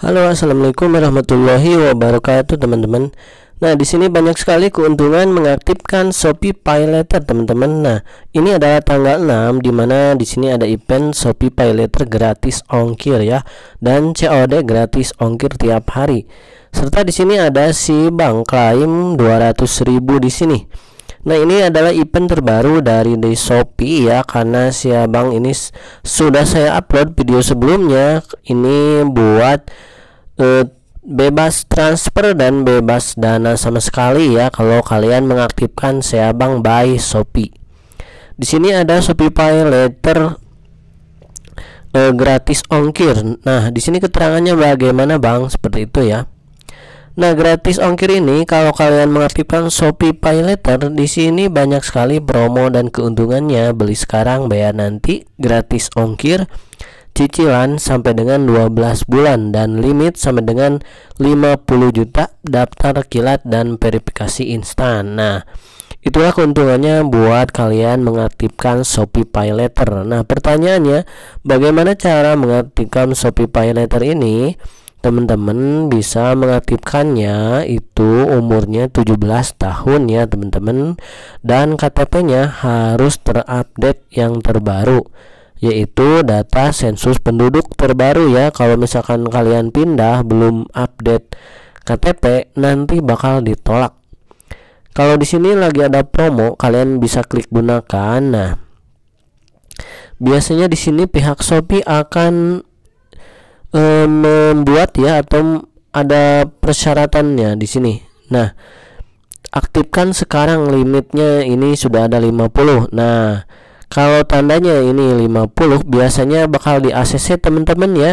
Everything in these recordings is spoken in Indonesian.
Halo, assalamualaikum warahmatullahi wabarakatuh, teman-teman. Nah, di sini banyak sekali keuntungan mengaktifkan Shopee Pay teman-teman. Nah, ini adalah tanggal 6 di mana di sini ada event Shopee Pay gratis ongkir ya dan COD gratis ongkir tiap hari. Serta di sini ada si Bank klaim 200.000 di sini. Nah ini adalah event terbaru dari di Shopee ya karena si abang ini sudah saya upload video sebelumnya ini buat uh, bebas transfer dan bebas dana sama sekali ya kalau kalian mengaktifkan si abang by Shopee. Di sini ada Shopee Pay Letter uh, eh, gratis ongkir. Nah di sini keterangannya bagaimana bang seperti itu ya. Nah, gratis ongkir ini kalau kalian mengaktifkan Shopee Paylater di sini banyak sekali promo dan keuntungannya. Beli sekarang, bayar nanti, gratis ongkir, cicilan sampai dengan 12 bulan dan limit sampai dengan 50 juta daftar kilat dan verifikasi instan. Nah, Itulah keuntungannya buat kalian mengaktifkan Shopee Paylater. Nah, pertanyaannya, bagaimana cara mengaktifkan Shopee Paylater ini? teman-teman bisa mengaktifkannya itu umurnya 17 tahun ya teman-teman dan KTP-nya harus terupdate yang terbaru yaitu data sensus penduduk terbaru ya kalau misalkan kalian pindah belum update KTP nanti bakal ditolak kalau di sini lagi ada promo kalian bisa klik gunakan nah biasanya di sini pihak Shopee akan e, membuat ya atau ada persyaratannya di sini. Nah, aktifkan sekarang limitnya ini sudah ada 50. Nah, kalau tandanya ini 50 biasanya bakal di ACC teman-teman ya.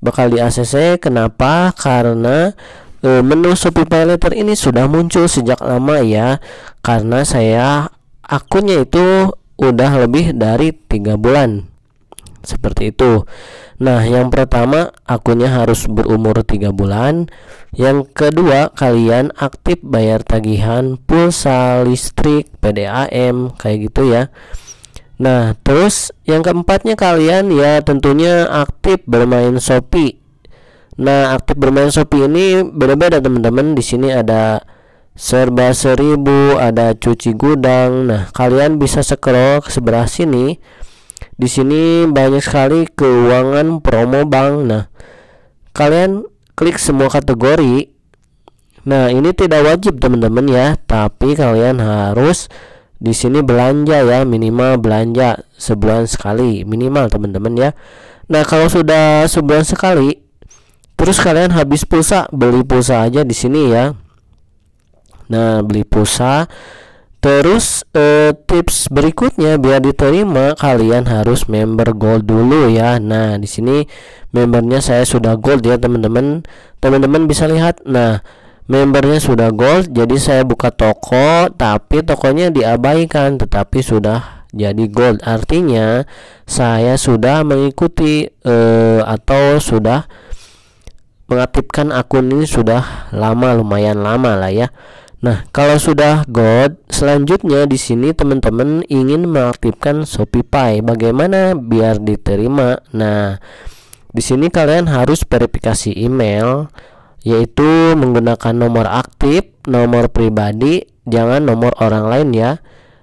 Bakal di ACC kenapa? Karena e, menu Shopify Letter ini sudah muncul sejak lama ya. Karena saya akunnya itu udah lebih dari tiga bulan seperti itu nah yang pertama akunnya harus berumur 3 bulan yang kedua kalian aktif bayar tagihan pulsa listrik PDAM kayak gitu ya nah terus yang keempatnya kalian ya tentunya aktif bermain Shopee nah aktif bermain Shopee ini beda-beda teman-teman di sini ada serba seribu ada cuci gudang nah kalian bisa scroll ke sebelah sini di sini banyak sekali keuangan promo bank. Nah, kalian klik semua kategori. Nah, ini tidak wajib teman-teman ya, tapi kalian harus di sini belanja ya, minimal belanja sebulan sekali minimal teman-teman ya. Nah, kalau sudah sebulan sekali terus kalian habis pulsa, beli pulsa aja di sini ya. Nah, beli pulsa Terus eh, tips berikutnya biar diterima kalian harus member gold dulu ya. Nah, di sini membernya saya sudah gold ya, teman-teman. Teman-teman bisa lihat. Nah, membernya sudah gold, jadi saya buka toko tapi tokonya diabaikan tetapi sudah jadi gold. Artinya saya sudah mengikuti eh, atau sudah mengaktifkan akun ini sudah lama lumayan lama lah ya Nah, kalau sudah God, selanjutnya di sini teman-teman ingin mengaktifkan Shopify. Bagaimana biar diterima? Nah, di sini kalian harus verifikasi email yaitu menggunakan nomor aktif, nomor pribadi, jangan nomor orang lain ya.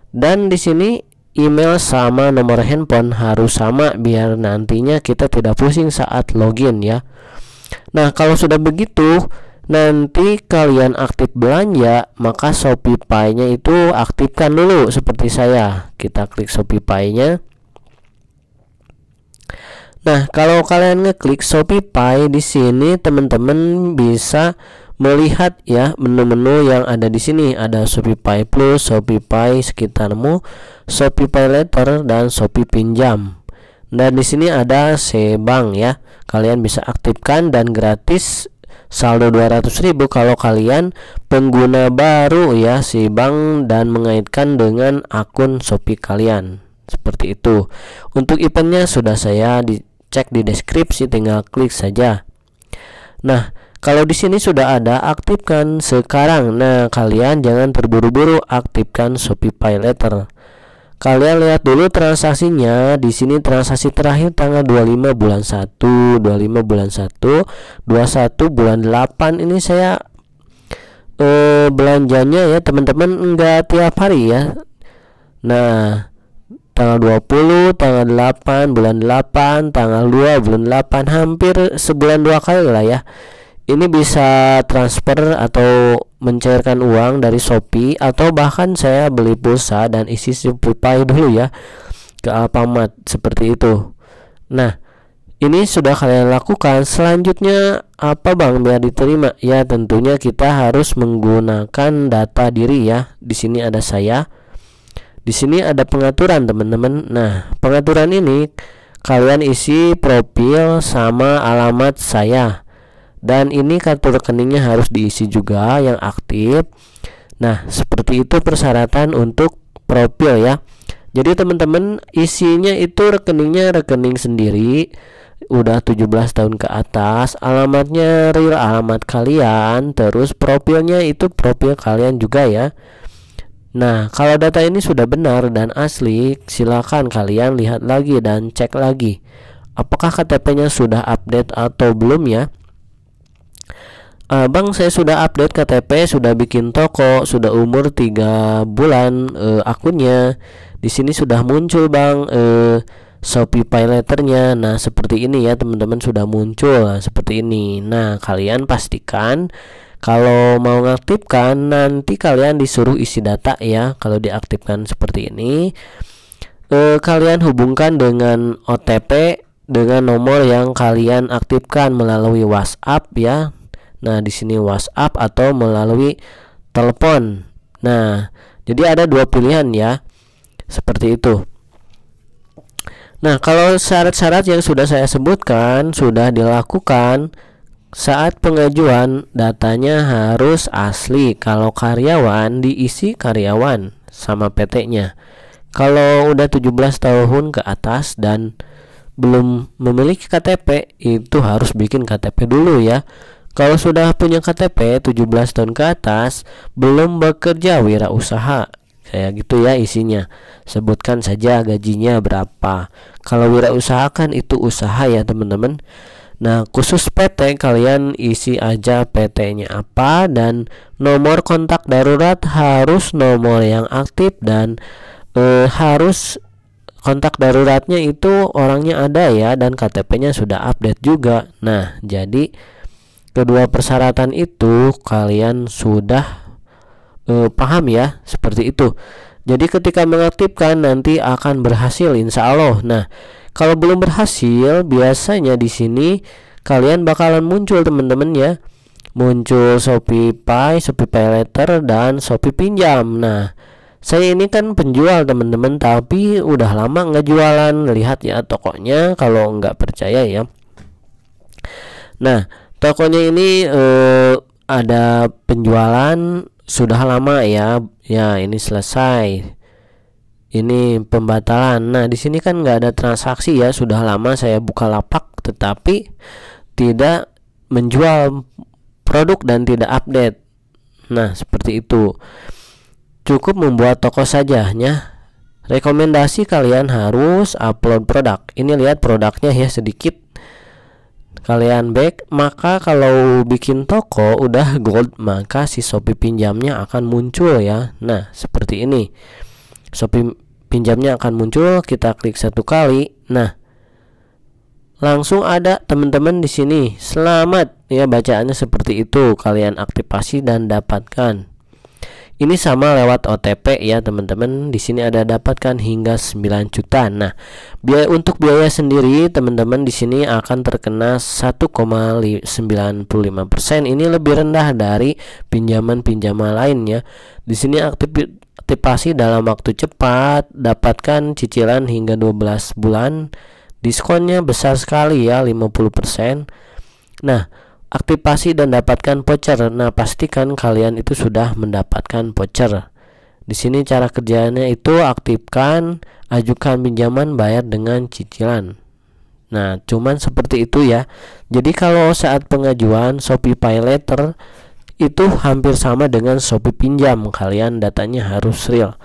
Dan di sini email sama nomor handphone harus sama biar nantinya kita tidak pusing saat login ya. Nah, kalau sudah begitu, nanti kalian aktif belanja maka Shopee nya itu aktifkan dulu seperti saya kita klik Shopee nya Nah, kalau kalian ngeklik Shopee di sini teman-teman bisa melihat ya menu-menu yang ada di sini ada Shopee Plus, Shopee Pay sekitarmu, Shopee Pay Letter dan Shopee Pinjam. Dan di sini ada Sebang ya. Kalian bisa aktifkan dan gratis saldo 200.000 kalau kalian pengguna baru ya si bank dan mengaitkan dengan akun Shopee kalian seperti itu untuk eventnya sudah saya dicek di deskripsi tinggal klik saja nah kalau di sini sudah ada aktifkan sekarang nah kalian jangan terburu-buru aktifkan Shopee Pay Letter Kalian lihat dulu transaksinya. Di sini transaksi terakhir tanggal 25 bulan 1, 25 bulan 1, 21 bulan 8 ini saya eh, belanjanya ya teman-teman enggak tiap hari ya. Nah, tanggal 20, tanggal 8, bulan 8, tanggal 2, bulan 8 hampir sebulan dua kali lah ya ini bisa transfer atau mencairkan uang dari Shopee atau bahkan saya beli pulsa dan isi Shopee dulu ya ke Alfamart seperti itu. Nah, ini sudah kalian lakukan. Selanjutnya apa Bang biar diterima? Ya tentunya kita harus menggunakan data diri ya. Di sini ada saya. Di sini ada pengaturan teman-teman. Nah, pengaturan ini kalian isi profil sama alamat saya dan ini kartu rekeningnya harus diisi juga yang aktif nah seperti itu persyaratan untuk profil ya jadi teman-teman isinya itu rekeningnya rekening sendiri udah 17 tahun ke atas alamatnya real alamat kalian terus profilnya itu profil kalian juga ya Nah kalau data ini sudah benar dan asli silakan kalian lihat lagi dan cek lagi apakah KTP-nya sudah update atau belum ya uh, Bang saya sudah update KTP, sudah bikin toko, sudah umur tiga bulan uh, akunnya. Di sini sudah muncul Bang uh, pay letternya. Nah, seperti ini ya teman-teman sudah muncul seperti ini. Nah, kalian pastikan kalau mau mengaktifkan nanti kalian disuruh isi data ya kalau diaktifkan seperti ini. Uh, kalian hubungkan dengan OTP dengan nomor yang kalian aktifkan melalui WhatsApp ya Nah, di sini WhatsApp atau melalui telepon. Nah, jadi ada dua pilihan ya. Seperti itu. Nah, kalau syarat-syarat yang sudah saya sebutkan sudah dilakukan saat pengajuan datanya harus asli. Kalau karyawan diisi karyawan sama PT-nya. Kalau udah 17 tahun ke atas dan belum memiliki KTP itu harus bikin KTP dulu ya. Kalau sudah punya KTP 17 tahun ke atas, belum bekerja wirausaha. Kayak gitu ya isinya. Sebutkan saja gajinya berapa. Kalau wirausaha kan itu usaha ya, teman-teman. Nah, khusus PT kalian isi aja PT-nya apa dan nomor kontak darurat harus nomor yang aktif dan e, harus kontak daruratnya itu orangnya ada ya dan KTP-nya sudah update juga. Nah, jadi kedua persyaratan itu kalian sudah e, paham ya seperti itu jadi ketika mengaktifkan nanti akan berhasil insya Allah nah kalau belum berhasil biasanya di sini kalian bakalan muncul teman-teman ya muncul Shopee Pay, Shopee Pay Letter dan Shopee Pinjam nah saya ini kan penjual teman-teman tapi udah lama nggak jualan lihat ya tokonya kalau nggak percaya ya nah tokonya ini uh, ada penjualan sudah lama ya ya ini selesai ini pembatalan nah di sini kan nggak ada transaksi ya sudah lama saya buka lapak tetapi tidak menjual produk dan tidak update nah seperti itu cukup membuat toko saja ya rekomendasi kalian harus upload produk ini lihat produknya ya sedikit kalian back maka kalau bikin toko udah gold maka si Shopee pinjamnya akan muncul ya nah seperti ini Shopee pinjamnya akan muncul kita klik satu kali nah langsung ada teman-teman di sini selamat ya bacaannya seperti itu kalian aktivasi dan dapatkan ini sama lewat OTP ya teman-teman. Di sini ada dapatkan hingga 9 juta. Nah, biaya untuk biaya sendiri teman-teman di sini akan terkena 1,95%. Ini lebih rendah dari pinjaman-pinjaman lainnya. Di sini aktivasi dalam waktu cepat, dapatkan cicilan hingga 12 bulan. Diskonnya besar sekali ya, 50%. Nah, aktivasi dan dapatkan voucher. Nah, pastikan kalian itu sudah mendapatkan voucher. Di sini cara kerjanya itu aktifkan, ajukan pinjaman, bayar dengan cicilan. Nah, cuman seperti itu ya. Jadi kalau saat pengajuan Shopee Pay Letter itu hampir sama dengan Shopee Pinjam. Kalian datanya harus real.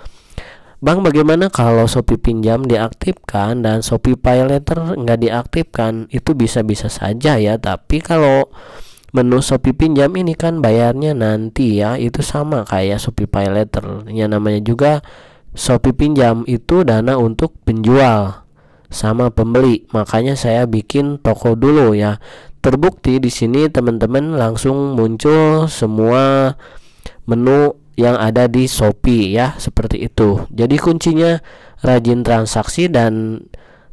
Bang, bagaimana kalau Shopee Pinjam diaktifkan dan Shopee Pay Later nggak diaktifkan? Itu bisa-bisa saja ya, tapi kalau menu Shopee Pinjam ini kan bayarnya nanti ya, itu sama kayak Shopee Pay Later. Yang namanya juga Shopee Pinjam itu dana untuk penjual sama pembeli. Makanya saya bikin toko dulu ya. Terbukti di sini teman-teman langsung muncul semua menu yang ada di Shopee ya seperti itu jadi kuncinya rajin transaksi dan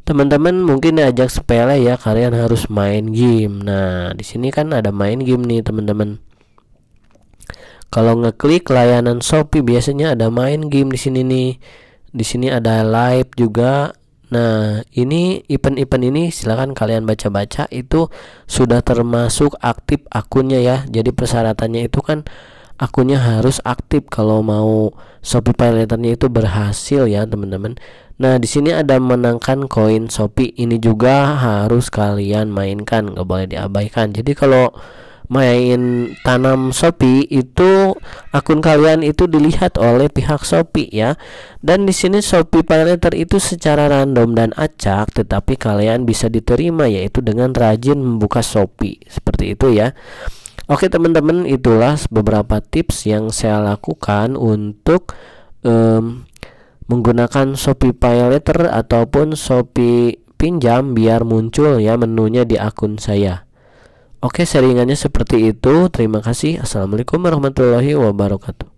teman-teman mungkin ajak sepele ya kalian harus main game nah di sini kan ada main game nih teman-teman kalau ngeklik layanan Shopee biasanya ada main game di sini nih di sini ada live juga Nah, ini event-event ini silahkan kalian baca-baca itu sudah termasuk aktif akunnya ya. Jadi persyaratannya itu kan akunnya harus aktif kalau mau Shopee Letternya itu berhasil ya teman-teman. Nah di sini ada menangkan koin Shopee ini juga harus kalian mainkan nggak boleh diabaikan. Jadi kalau main tanam Shopee itu akun kalian itu dilihat oleh pihak Shopee ya. Dan di sini Shopee Paylater itu secara random dan acak tetapi kalian bisa diterima yaitu dengan rajin membuka Shopee. Seperti itu ya. Oke teman-teman, itulah beberapa tips yang saya lakukan untuk um, menggunakan Shopee PayLater ataupun Shopee Pinjam biar muncul ya menunya di akun saya. Oke, seringannya seperti itu. Terima kasih. Assalamualaikum warahmatullahi wabarakatuh.